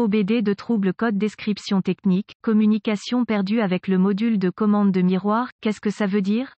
OBD de trouble code description technique, communication perdue avec le module de commande de miroir, qu'est-ce que ça veut dire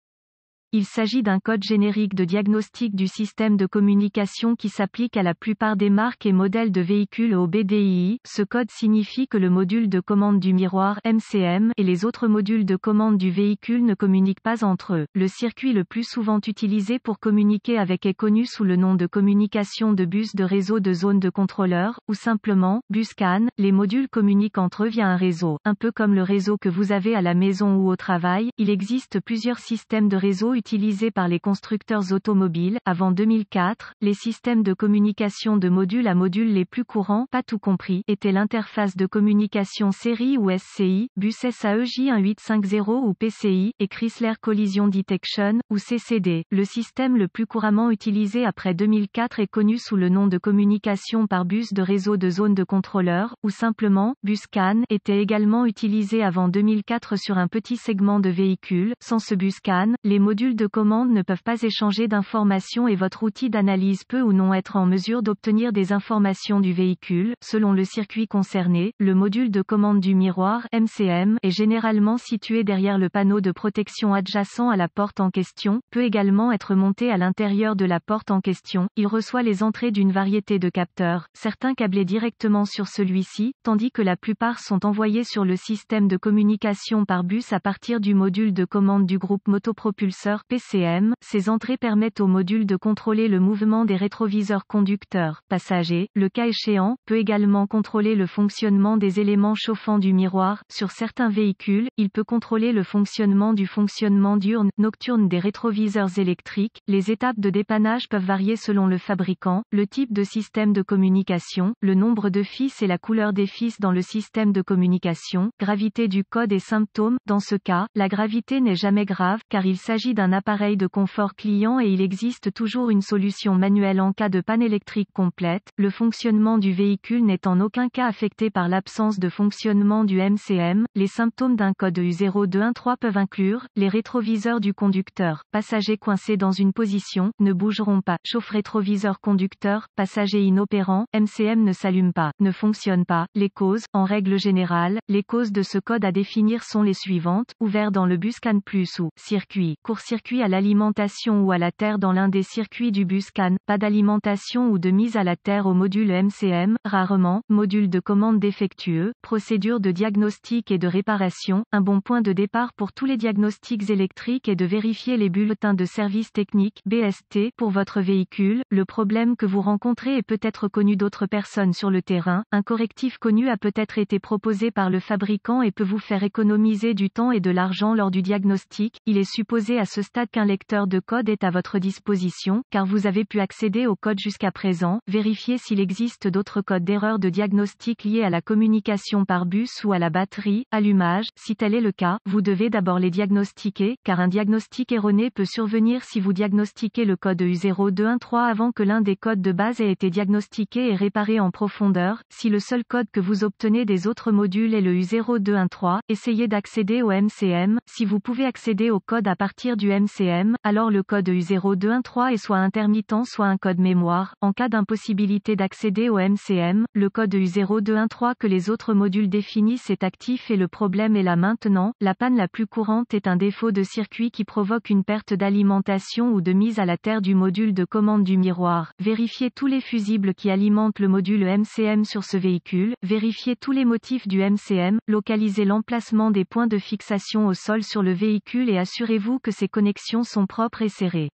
il s'agit d'un code générique de diagnostic du système de communication qui s'applique à la plupart des marques et modèles de véhicules au BDI. Ce code signifie que le module de commande du miroir MCM et les autres modules de commande du véhicule ne communiquent pas entre eux. Le circuit le plus souvent utilisé pour communiquer avec est connu sous le nom de communication de bus de réseau de zone de contrôleur, ou simplement, bus CAN. Les modules communiquent entre eux via un réseau. Un peu comme le réseau que vous avez à la maison ou au travail, il existe plusieurs systèmes de réseau utilisés par les constructeurs automobiles. Avant 2004, les systèmes de communication de module à module les plus courants, pas tout compris, étaient l'interface de communication série ou SCI, bus saej 1850 ou PCI, et Chrysler Collision Detection, ou CCD. Le système le plus couramment utilisé après 2004 est connu sous le nom de communication par bus de réseau de zone de contrôleur, ou simplement, bus CAN, était également utilisé avant 2004 sur un petit segment de véhicules. Sans ce bus CAN, les modules de commande ne peuvent pas échanger d'informations et votre outil d'analyse peut ou non être en mesure d'obtenir des informations du véhicule, selon le circuit concerné. Le module de commande du miroir MCM est généralement situé derrière le panneau de protection adjacent à la porte en question, peut également être monté à l'intérieur de la porte en question. Il reçoit les entrées d'une variété de capteurs, certains câblés directement sur celui-ci, tandis que la plupart sont envoyés sur le système de communication par bus à partir du module de commande du groupe motopropulseur PCM, ces entrées permettent au module de contrôler le mouvement des rétroviseurs conducteurs, passagers, le cas échéant, peut également contrôler le fonctionnement des éléments chauffants du miroir, sur certains véhicules, il peut contrôler le fonctionnement du fonctionnement diurne, nocturne des rétroviseurs électriques, les étapes de dépannage peuvent varier selon le fabricant, le type de système de communication, le nombre de fils et la couleur des fils dans le système de communication, gravité du code et symptômes, dans ce cas, la gravité n'est jamais grave, car il s'agit d'un appareil de confort client et il existe toujours une solution manuelle en cas de panne électrique complète, le fonctionnement du véhicule n'est en aucun cas affecté par l'absence de fonctionnement du MCM, les symptômes d'un code U0213 peuvent inclure, les rétroviseurs du conducteur, passagers coincés dans une position, ne bougeront pas, chauffe rétroviseur conducteur, passager inopérant, MCM ne s'allume pas, ne fonctionne pas, les causes, en règle générale, les causes de ce code à définir sont les suivantes, ouvert dans le bus CAN Plus ou, circuit, court circuit à l'alimentation ou à la terre dans l'un des circuits du bus CAN, pas d'alimentation ou de mise à la terre au module MCM, rarement, module de commande défectueux, procédure de diagnostic et de réparation, un bon point de départ pour tous les diagnostics électriques et de vérifier les bulletins de service technique BST pour votre véhicule, le problème que vous rencontrez est peut-être connu d'autres personnes sur le terrain, un correctif connu a peut-être été proposé par le fabricant et peut vous faire économiser du temps et de l'argent lors du diagnostic, il est supposé à ce stade qu'un lecteur de code est à votre disposition, car vous avez pu accéder au code jusqu'à présent, vérifiez s'il existe d'autres codes d'erreur de diagnostic liés à la communication par bus ou à la batterie, allumage, si tel est le cas, vous devez d'abord les diagnostiquer, car un diagnostic erroné peut survenir si vous diagnostiquez le code U0213 avant que l'un des codes de base ait été diagnostiqué et réparé en profondeur, si le seul code que vous obtenez des autres modules est le U0213, essayez d'accéder au MCM, si vous pouvez accéder au code à partir du MCM, alors le code U0213 est soit intermittent soit un code mémoire. En cas d'impossibilité d'accéder au MCM, le code U0213 que les autres modules définissent est actif et le problème est là maintenant. La panne la plus courante est un défaut de circuit qui provoque une perte d'alimentation ou de mise à la terre du module de commande du miroir. Vérifiez tous les fusibles qui alimentent le module MCM sur ce véhicule. Vérifiez tous les motifs du MCM. Localisez l'emplacement des points de fixation au sol sur le véhicule et assurez-vous que ces connexions sont propres et serrées.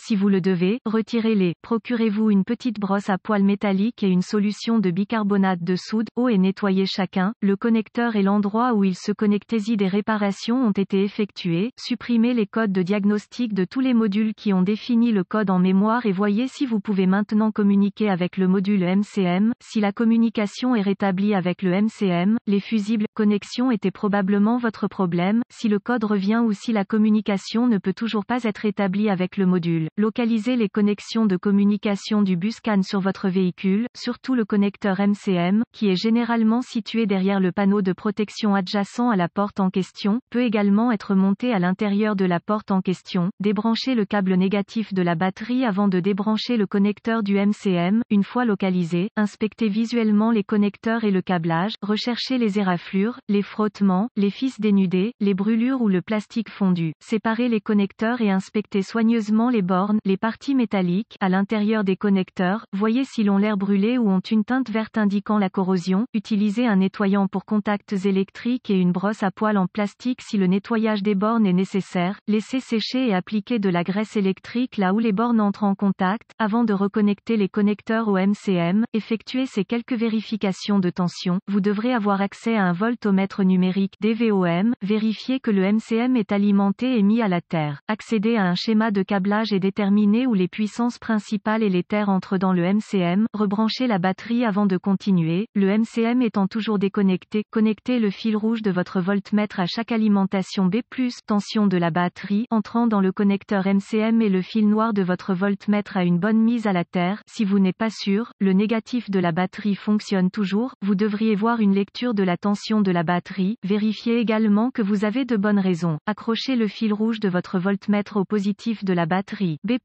Si vous le devez, retirez-les. Procurez-vous une petite brosse à poils métalliques et une solution de bicarbonate de soude, eau et nettoyez chacun. Le connecteur et l'endroit où il se connectait y des réparations ont été effectuées. Supprimez les codes de diagnostic de tous les modules qui ont défini le code en mémoire et voyez si vous pouvez maintenant communiquer avec le module MCM. Si la communication est rétablie avec le MCM, les fusibles, connexion étaient probablement votre problème, si le code revient ou si la communication ne peut toujours pas être établie avec le module. Localisez les connexions de communication du bus CAN sur votre véhicule, surtout le connecteur MCM, qui est généralement situé derrière le panneau de protection adjacent à la porte en question, peut également être monté à l'intérieur de la porte en question. Débranchez le câble négatif de la batterie avant de débrancher le connecteur du MCM. Une fois localisé, inspectez visuellement les connecteurs et le câblage, recherchez les éraflures, les frottements, les fils dénudés, les brûlures ou le plastique fondu. Séparez les connecteurs et inspectez soigneusement les bords les parties métalliques, à l'intérieur des connecteurs, voyez si ont l'air brûlé ou ont une teinte verte indiquant la corrosion, utilisez un nettoyant pour contacts électriques et une brosse à poils en plastique si le nettoyage des bornes est nécessaire, laissez sécher et appliquez de la graisse électrique là où les bornes entrent en contact, avant de reconnecter les connecteurs au MCM, effectuez ces quelques vérifications de tension, vous devrez avoir accès à un voltomètre numérique DVOM, vérifiez que le MCM est alimenté et mis à la terre, accédez à un schéma de câblage et Déterminer où les puissances principales et les terres entrent dans le MCM, rebranchez la batterie avant de continuer, le MCM étant toujours déconnecté, connectez le fil rouge de votre voltmètre à chaque alimentation B+, tension de la batterie, entrant dans le connecteur MCM et le fil noir de votre voltmètre à une bonne mise à la terre, si vous n'êtes pas sûr, le négatif de la batterie fonctionne toujours, vous devriez voir une lecture de la tension de la batterie, vérifiez également que vous avez de bonnes raisons, accrochez le fil rouge de votre voltmètre au positif de la batterie, B+,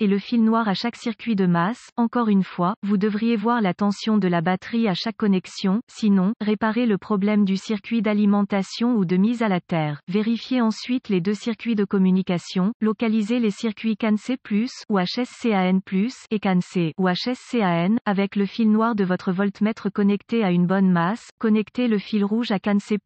et le fil noir à chaque circuit de masse. Encore une fois, vous devriez voir la tension de la batterie à chaque connexion, sinon, réparez le problème du circuit d'alimentation ou de mise à la terre. Vérifiez ensuite les deux circuits de communication, localisez les circuits CAN-C+, ou HSCAN+, et CAN-C, ou HSCAN, avec le fil noir de votre voltmètre connecté à une bonne masse, connectez le fil rouge à CAN-C+,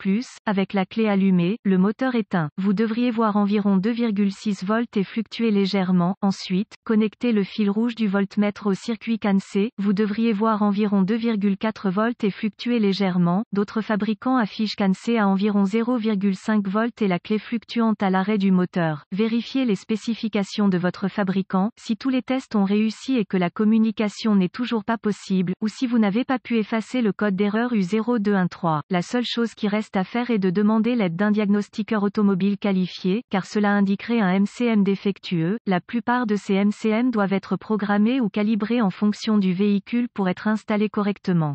avec la clé allumée, le moteur éteint. Vous devriez voir environ 2,6 volts et fluctuer légèrement Ensuite, connectez le fil rouge du voltmètre au circuit CAN-C, Vous devriez voir environ 2,4 volts et fluctuer légèrement. D'autres fabricants affichent CAN-C à environ 0,5 volts et la clé fluctuante à l'arrêt du moteur. Vérifiez les spécifications de votre fabricant. Si tous les tests ont réussi et que la communication n'est toujours pas possible, ou si vous n'avez pas pu effacer le code d'erreur U0213, la seule chose qui reste à faire est de demander l'aide d'un diagnostiqueur automobile qualifié, car cela indiquerait un MCM défectueux. La plus la plupart de ces MCM doivent être programmés ou calibrés en fonction du véhicule pour être installés correctement.